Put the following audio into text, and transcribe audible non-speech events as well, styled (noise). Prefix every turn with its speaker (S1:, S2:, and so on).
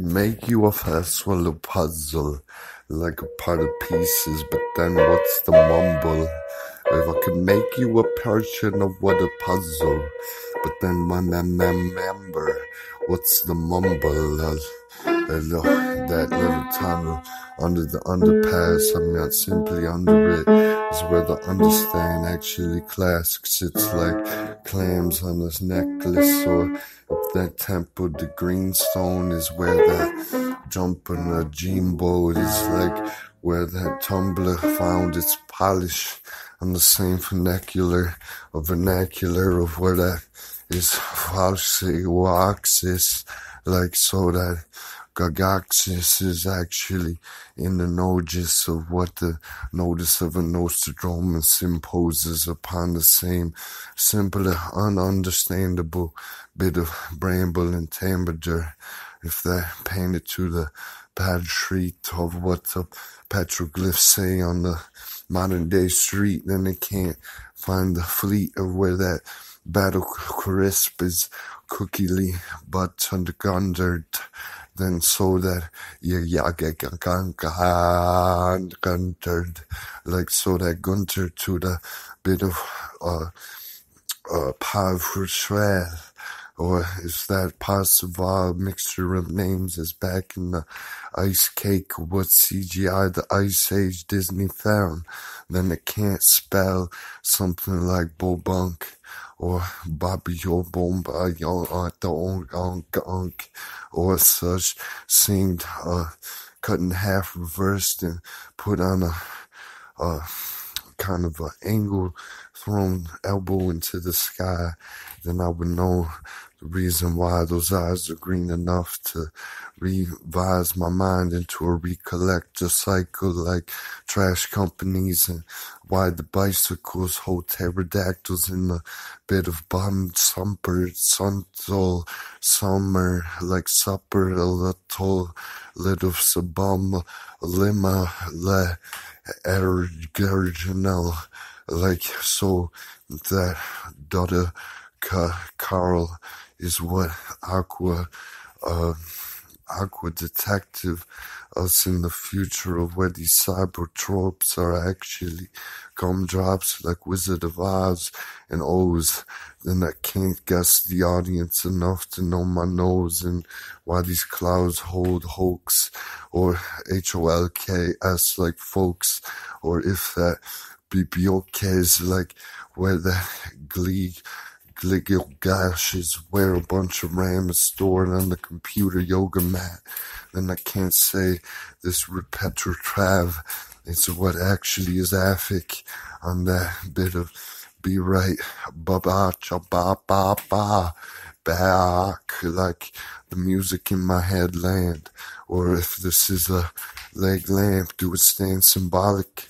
S1: make you a her swallow puzzle like a part of pieces, but then what's the mumble? If I could make you a portion of what a puzzle, but then my I remember, what's the mumble? Uh, uh, that little tunnel under the underpass, I'm not simply under it is where the understand actually clasps. It's like clams on this necklace or up that temple. The green stone is where that jump on the jimbo is like where that tumbler found its polish on the same vernacular or vernacular of where that is false waxes (laughs) like so that Gagaxis is actually in the notice of what the notice of a Nostradamus imposes upon the same simple, ununderstandable bit of bramble and tambager, if they paint it to the bad street of what the petroglyphs say on the modern day street, then they can't find the fleet of where that battle crisp is cookily but undergundered en so that jagen kan Gunther, like zodat to the bit of uh, uh, powerful shred or is that possible? mixture of names is back in the ice cake? What CGI the Ice Age Disney found? Then it can't spell something like bunk or Bobby Babyo Bomba Dong Onk Onk or such seemed uh, cut in half, reversed, and put on a, a kind of an angle thrown elbow into the sky, then I would know the reason why those eyes are green enough to revise my mind into a recollector cycle like trash companies and why the bicycles hold pterodactyls in a bit of bum sumper suntal summer like supper a little little sabum lima le original like so that daughter Carol is what Aqua um, Aqua Detective us in the future of where these cyber tropes are actually gumdrops like Wizard of Oz and O's. Then I can't guess the audience enough to know my nose and why these clouds hold hoax or H O L K S like folks or if that BBOK is like where the glee Gligil Gosh is where a bunch of RAM is stored on the computer yoga mat. And I can't say this repetitive. It's what actually is affic on that bit of be right. Ba ba cha ba ba ba back like the music in my head land. Or if this is a leg lamp, do it stand symbolic?